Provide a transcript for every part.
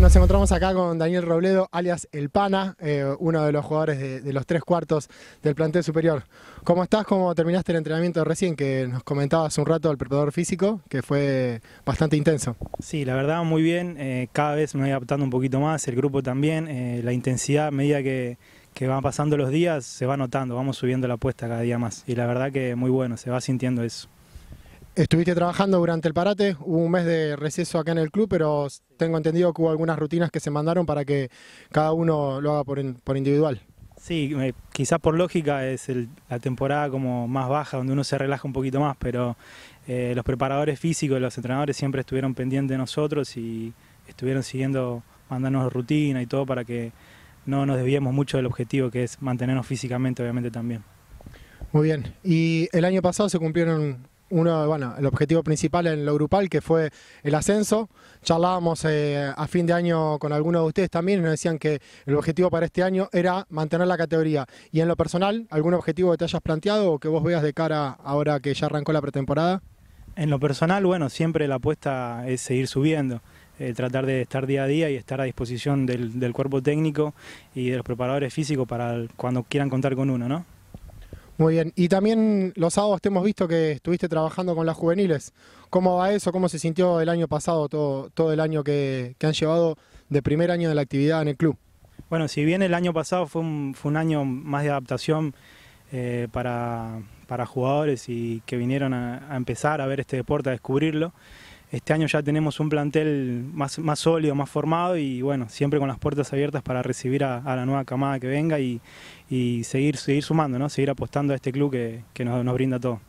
nos encontramos acá con Daniel Robledo, alias El Pana, eh, uno de los jugadores de, los tres cuartos del plantel superior. ¿Cómo estás? ¿Cómo terminaste el entrenamiento recién que nos comentabas un rato al preparador físico, que fue bastante intenso? Sí, la verdad, muy bien. Eh, cada vez me voy adaptando un poquito más, el grupo también. Eh, la intensidad, a medida que, que, van pasando los días, se va notando, vamos subiendo la apuesta cada día más. Y la verdad que muy bueno, se va sintiendo eso. Estuviste trabajando durante el parate, hubo un mes de receso acá en el club, pero tengo entendido que hubo algunas rutinas que se mandaron para que cada uno lo haga por, individual. Sí, quizás por lógica es la temporada como más baja, donde uno se relaja un poquito más, pero eh, los preparadores físicos, los entrenadores siempre estuvieron pendientes de nosotros y estuvieron siguiendo, mandándonos rutina y todo para que no nos desviemos mucho del objetivo que es mantenernos físicamente, obviamente también. Muy bien, y el año pasado se cumplieron uno, bueno, el objetivo principal en lo grupal que fue el ascenso. Charlábamos eh, a fin de año con algunos de ustedes también y nos decían que el objetivo para este año era mantener la categoría. Y en lo personal, ¿algún objetivo que te hayas planteado o que vos veas de cara ahora que ya arrancó la pretemporada? En lo personal, bueno, siempre la apuesta es seguir subiendo. Eh, tratar de estar día a día y estar a disposición del, cuerpo técnico y de los preparadores físicos para cuando quieran contar con uno, ¿no? Muy bien, y también los sábados te hemos visto que estuviste trabajando con las juveniles. ¿Cómo va eso? ¿Cómo se sintió el año pasado, todo, el año que, han llevado de primer año de la actividad en el club? Bueno, si bien el año pasado fue un, año más de adaptación eh, para, jugadores y que vinieron a empezar a ver este deporte, a descubrirlo, este año ya tenemos un plantel más, más sólido, más formado y bueno, siempre con las puertas abiertas para recibir a, la nueva camada que venga y, seguir, seguir sumando, ¿no? seguir apostando a este club que, nos, brinda todo.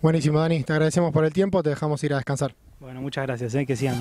Buenísimo, Dani. Te agradecemos por el tiempo, te dejamos ir a descansar. Bueno, muchas gracias, ¿eh? que sigan.